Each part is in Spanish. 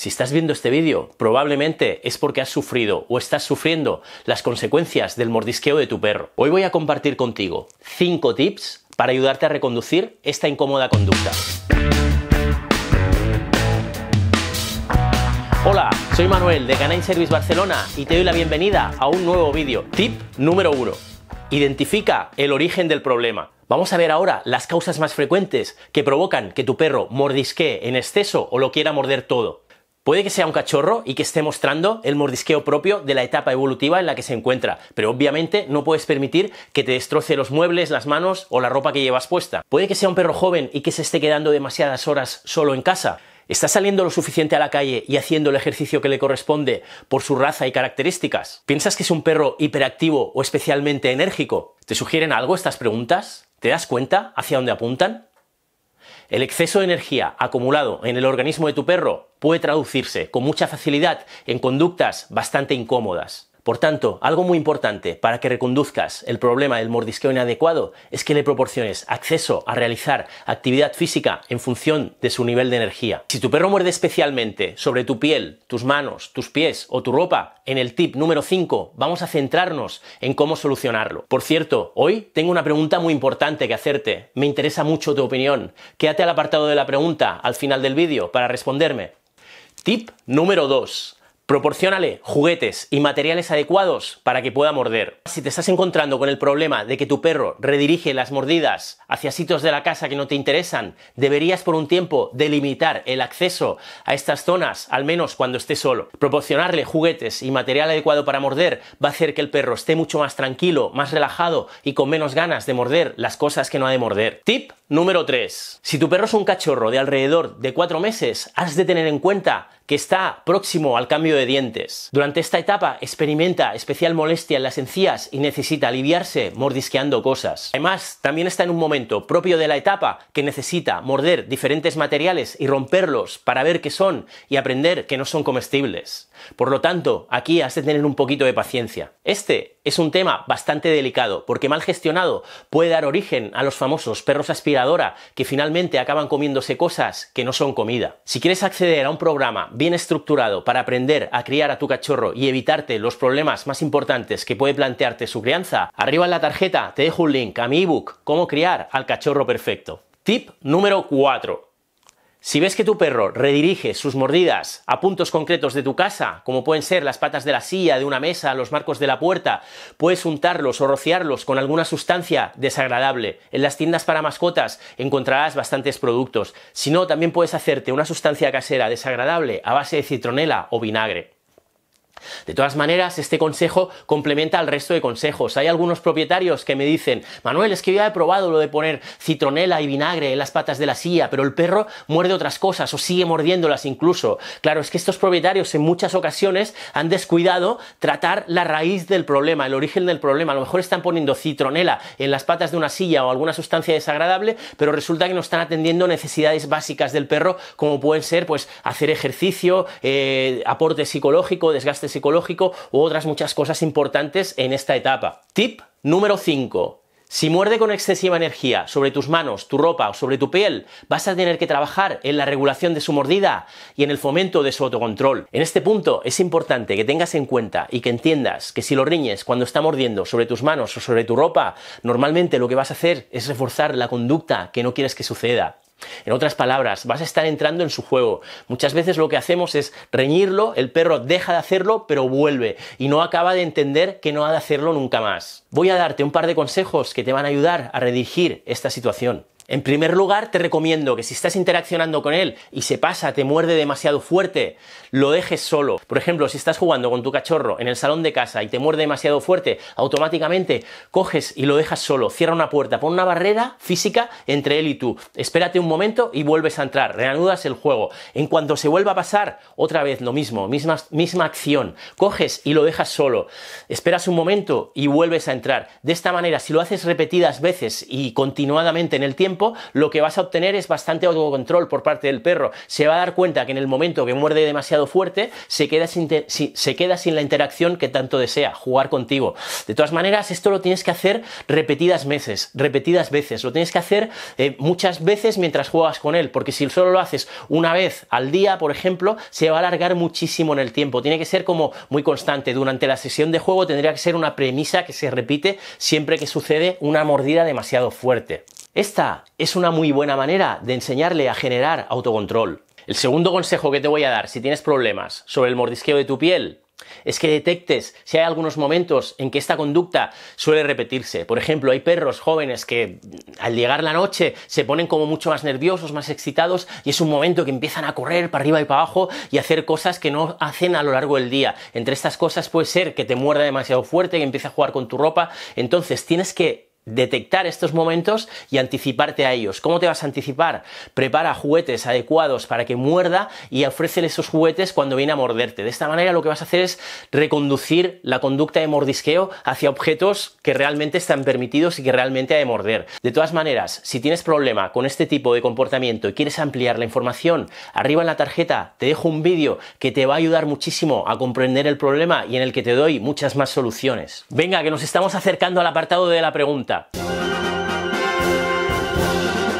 Si estás viendo este vídeo, probablemente es porque has sufrido o estás sufriendo las consecuencias del mordisqueo de tu perro. Hoy voy a compartir contigo 5 tips para ayudarte a reconducir esta incómoda conducta. Hola, soy Manuel de Canine Service Barcelona y te doy la bienvenida a un nuevo vídeo. Tip número 1. Identifica el origen del problema. Vamos a ver ahora las causas más frecuentes que provocan que tu perro mordisquee en exceso o lo quiera morder todo. Puede que sea un cachorro y que esté mostrando el mordisqueo propio de la etapa evolutiva en la que se encuentra, pero obviamente no puedes permitir que te destroce los muebles, las manos o la ropa que llevas puesta. Puede que sea un perro joven y que se esté quedando demasiadas horas solo en casa. ¿Está saliendo lo suficiente a la calle y haciendo el ejercicio que le corresponde por su raza y características? ¿Piensas que es un perro hiperactivo o especialmente enérgico? ¿Te sugieren algo estas preguntas? ¿Te das cuenta hacia dónde apuntan? El exceso de energía acumulado en el organismo de tu perro puede traducirse con mucha facilidad en conductas bastante incómodas. Por tanto, algo muy importante para que reconduzcas el problema del mordisqueo inadecuado es que le proporciones acceso a realizar actividad física en función de su nivel de energía. Si tu perro muerde especialmente sobre tu piel, tus manos, tus pies o tu ropa, en el tip número 5 vamos a centrarnos en cómo solucionarlo. Por cierto, hoy tengo una pregunta muy importante que hacerte. Me interesa mucho tu opinión. Quédate al apartado de la pregunta al final del vídeo para responderme. Tip número 2. Proporcionale juguetes y materiales adecuados para que pueda morder. Si te estás encontrando con el problema de que tu perro redirige las mordidas hacia sitios de la casa que no te interesan, deberías por un tiempo delimitar el acceso a estas zonas, al menos cuando esté solo. Proporcionarle juguetes y material adecuado para morder va a hacer que el perro esté mucho más tranquilo, más relajado y con menos ganas de morder las cosas que no ha de morder. Tip número 3. Si tu perro es un cachorro de alrededor de 4 meses, has de tener en cuenta que está próximo al cambio de dientes. Durante esta etapa experimenta especial molestia en las encías y necesita aliviarse mordisqueando cosas. Además, también está en un momento propio de la etapa que necesita morder diferentes materiales y romperlos para ver qué son y aprender que no son comestibles. Por lo tanto, aquí has de tener un poquito de paciencia. Este es un tema bastante delicado, porque mal gestionado puede dar origen a los famosos perros aspiradora que finalmente acaban comiéndose cosas que no son comida. Si quieres acceder a un programa bien estructurado para aprender a criar a tu cachorro y evitarte los problemas más importantes que puede plantearte su crianza, arriba en la tarjeta te dejo un link a mi ebook Cómo criar al cachorro perfecto. Tip número 4. Si ves que tu perro redirige sus mordidas a puntos concretos de tu casa, como pueden ser las patas de la silla, de una mesa, los marcos de la puerta, puedes untarlos o rociarlos con alguna sustancia desagradable. En las tiendas para mascotas encontrarás bastantes productos. Si no, también puedes hacerte una sustancia casera desagradable a base de citronela o vinagre. De todas maneras, este consejo complementa al resto de consejos. Hay algunos propietarios que me dicen, Manuel, es que yo ya he probado lo de poner citronela y vinagre en las patas de la silla, pero el perro muerde otras cosas o sigue mordiéndolas incluso. Claro, es que estos propietarios en muchas ocasiones han descuidado tratar la raíz del problema, el origen del problema. A lo mejor están poniendo citronela en las patas de una silla o alguna sustancia desagradable, pero resulta que no están atendiendo necesidades básicas del perro, como pueden ser pues, hacer ejercicio, eh, aporte psicológico, desgaste psicológico u otras muchas cosas importantes en esta etapa. Tip número 5. Si muerde con excesiva energía sobre tus manos, tu ropa o sobre tu piel, vas a tener que trabajar en la regulación de su mordida y en el fomento de su autocontrol. En este punto es importante que tengas en cuenta y que entiendas que si lo riñes cuando está mordiendo sobre tus manos o sobre tu ropa, normalmente lo que vas a hacer es reforzar la conducta que no quieres que suceda. En otras palabras, vas a estar entrando en su juego. Muchas veces lo que hacemos es reñirlo, el perro deja de hacerlo, pero vuelve y no acaba de entender que no ha de hacerlo nunca más. Voy a darte un par de consejos que te van a ayudar a redirigir esta situación. En primer lugar, te recomiendo que si estás interaccionando con él y se pasa, te muerde demasiado fuerte, lo dejes solo. Por ejemplo, si estás jugando con tu cachorro en el salón de casa y te muerde demasiado fuerte, automáticamente coges y lo dejas solo. Cierra una puerta, pon una barrera física entre él y tú. Espérate un momento y vuelves a entrar. Reanudas el juego. En cuanto se vuelva a pasar, otra vez lo mismo, misma, misma acción. Coges y lo dejas solo. Esperas un momento y vuelves a entrar. De esta manera, si lo haces repetidas veces y continuadamente en el tiempo, lo que vas a obtener es bastante autocontrol por parte del perro. Se va a dar cuenta que en el momento que muerde demasiado fuerte, se queda sin, la interacción que tanto desea, jugar contigo. De todas maneras, esto lo tienes que hacer repetidas veces, repetidas veces. Lo tienes que hacer eh, muchas veces mientras juegas con él, porque si solo lo haces una vez al día, por ejemplo, se va a alargar muchísimo en el tiempo. Tiene que ser como muy constante. Durante la sesión de juego tendría que ser una premisa que se repite siempre que sucede una mordida demasiado fuerte. Esta es una muy buena manera de enseñarle a generar autocontrol. El segundo consejo que te voy a dar si tienes problemas sobre el mordisqueo de tu piel es que detectes si hay algunos momentos en que esta conducta suele repetirse. Por ejemplo, hay perros jóvenes que al llegar la noche se ponen como mucho más nerviosos, más excitados y es un momento que empiezan a correr para arriba y para abajo y hacer cosas que no hacen a lo largo del día. Entre estas cosas puede ser que te muerda demasiado fuerte, que empiece a jugar con tu ropa. Entonces tienes que detectar estos momentos y anticiparte a ellos. ¿Cómo te vas a anticipar? Prepara juguetes adecuados para que muerda y ofrécele esos juguetes cuando viene a morderte. De esta manera lo que vas a hacer es reconducir la conducta de mordisqueo hacia objetos que realmente están permitidos y que realmente ha de morder. De todas maneras, si tienes problema con este tipo de comportamiento y quieres ampliar la información, arriba en la tarjeta te dejo un vídeo que te va a ayudar muchísimo a comprender el problema y en el que te doy muchas más soluciones. Venga, que nos estamos acercando al apartado de la pregunta.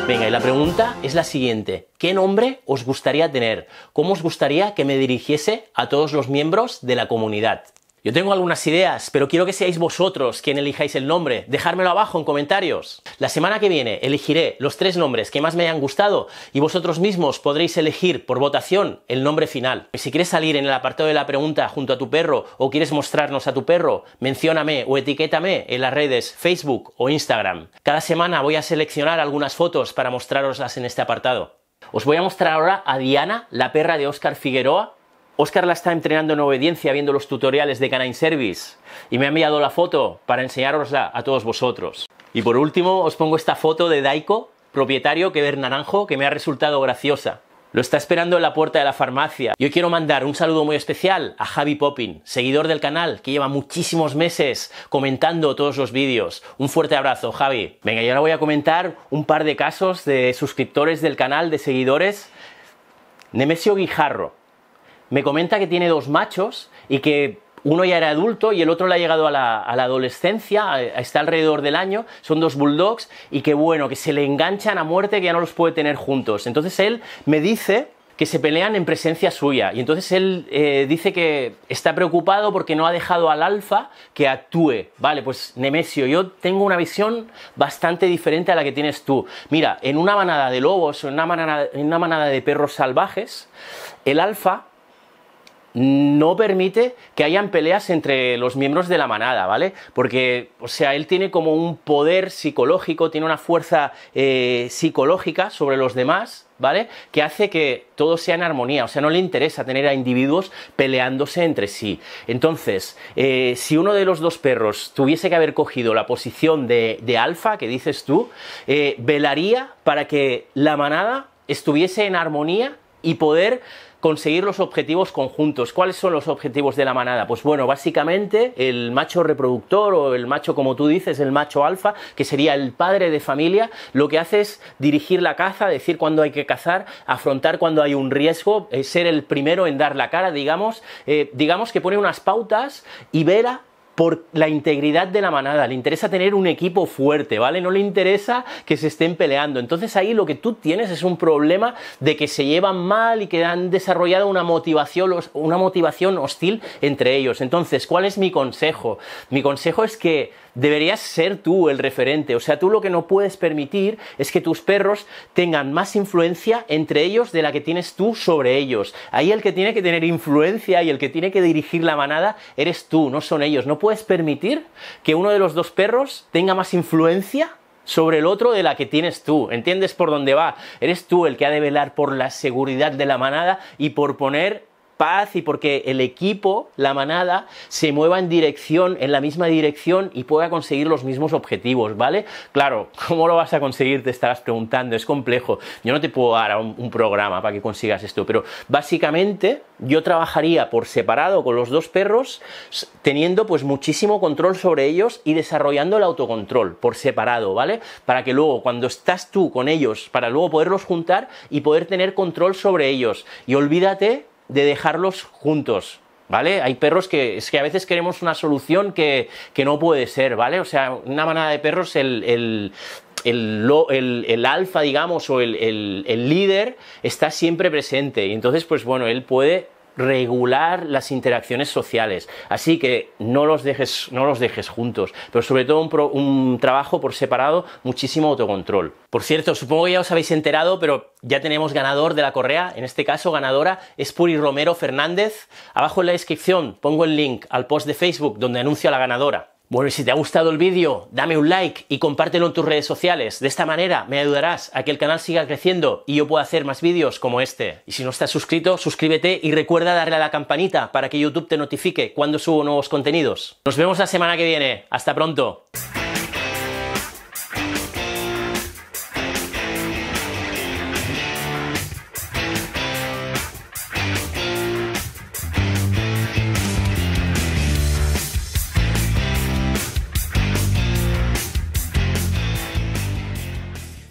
Venga. y la pregunta es la siguiente. ¿Qué nombre os gustaría tener? ¿Cómo os gustaría que me dirigiese a todos los miembros de la comunidad? Yo tengo algunas ideas, pero quiero que seáis vosotros quien elijáis el nombre. Dejármelo abajo en comentarios. La semana que viene elegiré los tres nombres que más me hayan gustado y vosotros mismos podréis elegir por votación el nombre final. Si quieres salir en el apartado de la pregunta junto a tu perro o quieres mostrarnos a tu perro, mencióname o etiquétame en las redes Facebook o Instagram. Cada semana voy a seleccionar algunas fotos para mostraroslas en este apartado. Os voy a mostrar ahora a Diana, la perra de Oscar Figueroa, Oscar la está entrenando en obediencia viendo los tutoriales de Canine Service y me ha enviado la foto para enseñarosla a todos vosotros. Y por último os pongo esta foto de Daiko, propietario que ver naranjo, que me ha resultado graciosa. Lo está esperando en la puerta de la farmacia. Yo quiero mandar un saludo muy especial a Javi Poppin, seguidor del canal, que lleva muchísimos meses comentando todos los vídeos. Un fuerte abrazo, Javi. Venga, y ahora voy a comentar un par de casos de suscriptores del canal, de seguidores. Nemesio Guijarro, me comenta que tiene dos machos y que uno ya era adulto y el otro le ha llegado a la, adolescencia, está alrededor del año, son dos bulldogs y que bueno, que se le enganchan a muerte que ya no los puede tener juntos. Entonces él me dice que se pelean en presencia suya y entonces él eh, dice que está preocupado porque no ha dejado al alfa que actúe. Vale, pues Nemesio, yo tengo una visión bastante diferente a la que tienes tú. Mira, en una manada de lobos o en una manada, en una manada de perros salvajes, el alfa no permite que hayan peleas entre los miembros de la manada, ¿vale? Porque, o sea, él tiene como un poder psicológico, tiene una fuerza eh, psicológica sobre los demás, ¿vale? Que hace que todo sea en armonía, o sea, no le interesa tener a individuos peleándose entre sí. Entonces, eh, si uno de los dos perros tuviese que haber cogido la posición de, alfa, que dices tú, eh, velaría para que la manada estuviese en armonía y poder conseguir los objetivos conjuntos. ¿Cuáles son los objetivos de la manada? Pues bueno, básicamente el macho reproductor o el macho, como tú dices, el macho alfa, que sería el padre de familia, lo que hace es dirigir la caza, decir cuándo hay que cazar, afrontar cuando hay un riesgo, eh, ser el primero en dar la cara, digamos, eh, digamos que pone unas pautas y vera por la integridad de la manada, le interesa tener un equipo fuerte, ¿vale? No le interesa que se estén peleando. Entonces ahí lo que tú tienes es un problema de que se llevan mal y que han desarrollado una motivación, una motivación hostil entre ellos. Entonces, ¿cuál es mi consejo? Mi consejo es que deberías ser tú el referente. O sea, tú lo que no puedes permitir es que tus perros tengan más influencia entre ellos de la que tienes tú sobre ellos. Ahí el que tiene que tener influencia y el que tiene que dirigir la manada eres tú, no son ellos. No puedes permitir que uno de los dos perros tenga más influencia sobre el otro de la que tienes tú. ¿Entiendes por dónde va? Eres tú el que ha de velar por la seguridad de la manada y por poner paz y porque el equipo, la manada, se mueva en dirección, en la misma dirección y pueda conseguir los mismos objetivos, ¿vale? Claro, ¿cómo lo vas a conseguir? Te estarás preguntando, es complejo. Yo no te puedo dar un, un programa para que consigas esto, pero básicamente yo trabajaría por separado con los dos perros, teniendo pues muchísimo control sobre ellos y desarrollando el autocontrol por separado, ¿vale? Para que luego cuando estás tú con ellos, para luego poderlos juntar y poder tener control sobre ellos. Y olvídate de dejarlos juntos. ¿Vale? Hay perros que es que a veces queremos una solución que, que no puede ser, ¿vale? O sea, una manada de perros, el, el el, alfa, digamos, o el, el, líder está siempre presente. Y entonces, pues bueno, él puede regular las interacciones sociales. Así que no los dejes, no los dejes juntos, pero sobre todo un, trabajo por separado, muchísimo autocontrol. Por cierto, supongo que ya os habéis enterado, pero ya tenemos ganador de la correa, en este caso ganadora es Puri Romero Fernández. Abajo en la descripción pongo el link al post de Facebook donde anuncio a la ganadora. Bueno, y si te ha gustado el vídeo, dame un like y compártelo en tus redes sociales. De esta manera me ayudarás a que el canal siga creciendo y yo pueda hacer más vídeos como este. Y si no estás suscrito, suscríbete y recuerda darle a la campanita para que YouTube te notifique cuando subo nuevos contenidos. Nos vemos la semana que viene. Hasta pronto.